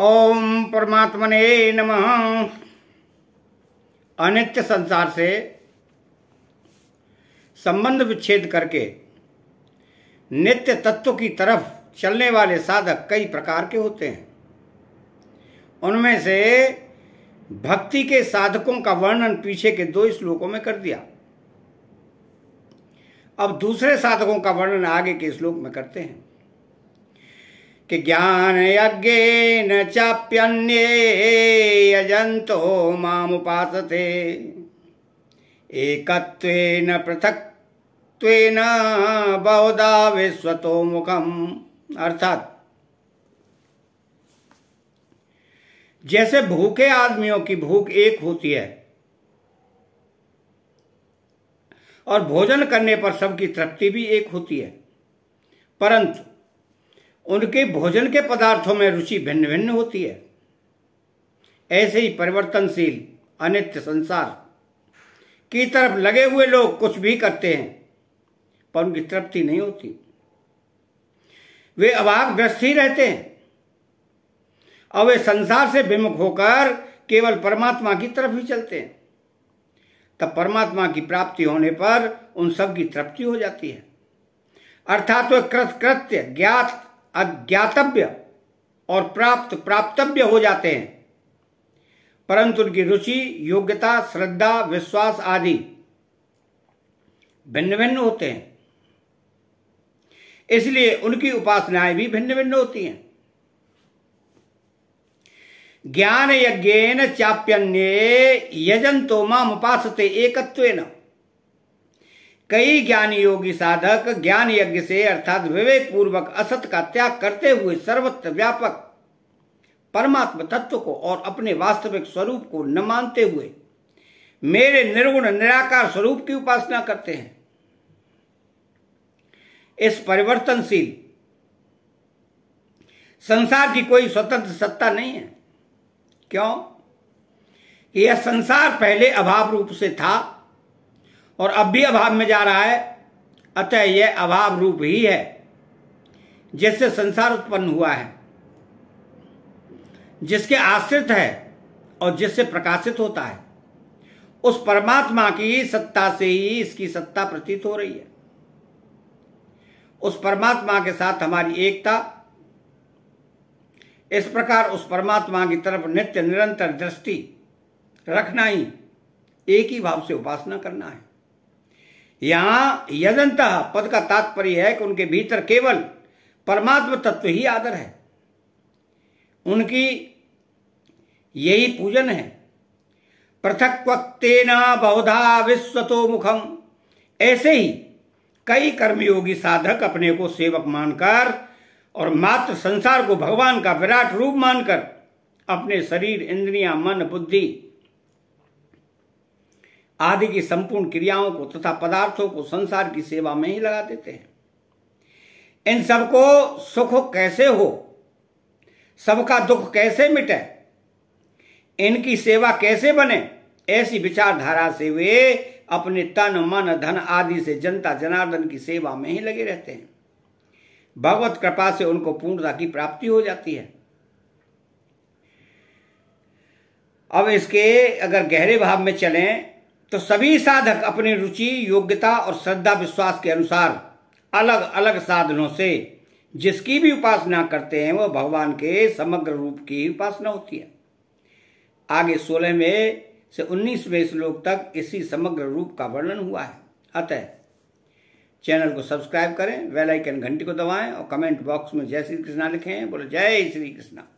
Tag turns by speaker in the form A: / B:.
A: ओम परमात्मा ने नम अनित्य संसार से संबंध विच्छेद करके नित्य तत्व की तरफ चलने वाले साधक कई प्रकार के होते हैं उनमें से भक्ति के साधकों का वर्णन पीछे के दो श्लोकों में कर दिया अब दूसरे साधकों का वर्णन आगे के श्लोक में करते हैं कि ज्ञानयज्ञेन चाप्यन्ये यजन्तो मामुपासते एक पृथक बहुधा तो मुखम अर्थात जैसे भूखे आदमियों की भूख एक होती है और भोजन करने पर सबकी तृप्ति भी एक होती है परंतु उनके भोजन के पदार्थों में रुचि भिन्न भिन्न होती है ऐसे ही परिवर्तनशील अनित्य संसार की तरफ लगे हुए लोग कुछ भी करते हैं पर उनकी तृप्ति नहीं होती वे अभाव ग्रस्त ही रहते हैं और वे संसार से विमुख होकर केवल परमात्मा की तरफ ही चलते हैं तब परमात्मा की प्राप्ति होने पर उन सब की तृप्ति हो जाती है अर्थात वह कृत कृत्य ज्ञात अज्ञातव्य और प्राप्त प्राप्तव्य हो जाते हैं परंतु उनकी रुचि योग्यता श्रद्धा विश्वास आदि भिन्न भिन्न होते हैं इसलिए उनकी उपासनाएं भी भिन्न भिन्न होती हैं ज्ञान यज्ञेन यजन तो माम उपास एकत्व कई ज्ञान योगी साधक ज्ञान यज्ञ से अर्थात विवेक पूर्वक असत का त्याग करते हुए सर्वत्र व्यापक परमात्म तत्व को और अपने वास्तविक स्वरूप को न मानते हुए मेरे निर्गुण निराकार स्वरूप की उपासना करते हैं इस परिवर्तनशील संसार की कोई स्वतंत्र सत्ता नहीं है क्यों यह संसार पहले अभाव रूप से था और अब भी अभाव में जा रहा है अतः यह अभाव रूप ही है जिससे संसार उत्पन्न हुआ है जिसके आश्रित है और जिससे प्रकाशित होता है उस परमात्मा की सत्ता से ही इसकी सत्ता प्रतीत हो रही है उस परमात्मा के साथ हमारी एकता इस प्रकार उस परमात्मा की तरफ नित्य निरंतर दृष्टि रखना ही एक ही भाव से उपासना करना है यहां यजंत पद का तात्पर्य है कि उनके भीतर केवल परमात्म तत्व ही आदर है उनकी यही पूजन है पृथक वक्तेना बहुधा तो मुखम ऐसे ही कई कर्मयोगी साधक अपने को सेवक मानकर और मात्र संसार को भगवान का विराट रूप मानकर अपने शरीर इंद्रियां मन बुद्धि आदि की संपूर्ण क्रियाओं को तथा पदार्थों को संसार की सेवा में ही लगा देते हैं इन सबको सुख कैसे हो सबका दुख कैसे मिटे इनकी सेवा कैसे बने ऐसी विचारधारा से वे अपने तन मन धन आदि से जनता जनार्दन की सेवा में ही लगे रहते हैं भगवत कृपा से उनको पूर्णता की प्राप्ति हो जाती है अब इसके अगर गहरे भाव में चलें तो सभी साधक अपनी रुचि योग्यता और श्रद्धा विश्वास के अनुसार अलग अलग साधनों से जिसकी भी उपासना करते हैं वह भगवान के समग्र रूप की उपासना होती है आगे सोलहवें से उन्नीसवें श्लोक तक इसी समग्र रूप का वर्णन हुआ है अतः चैनल को सब्सक्राइब करें वेलाइकन आइकन घंटी को दबाएं और कमेंट बॉक्स में जय श्री कृष्णा लिखें बोले जय श्री कृष्णा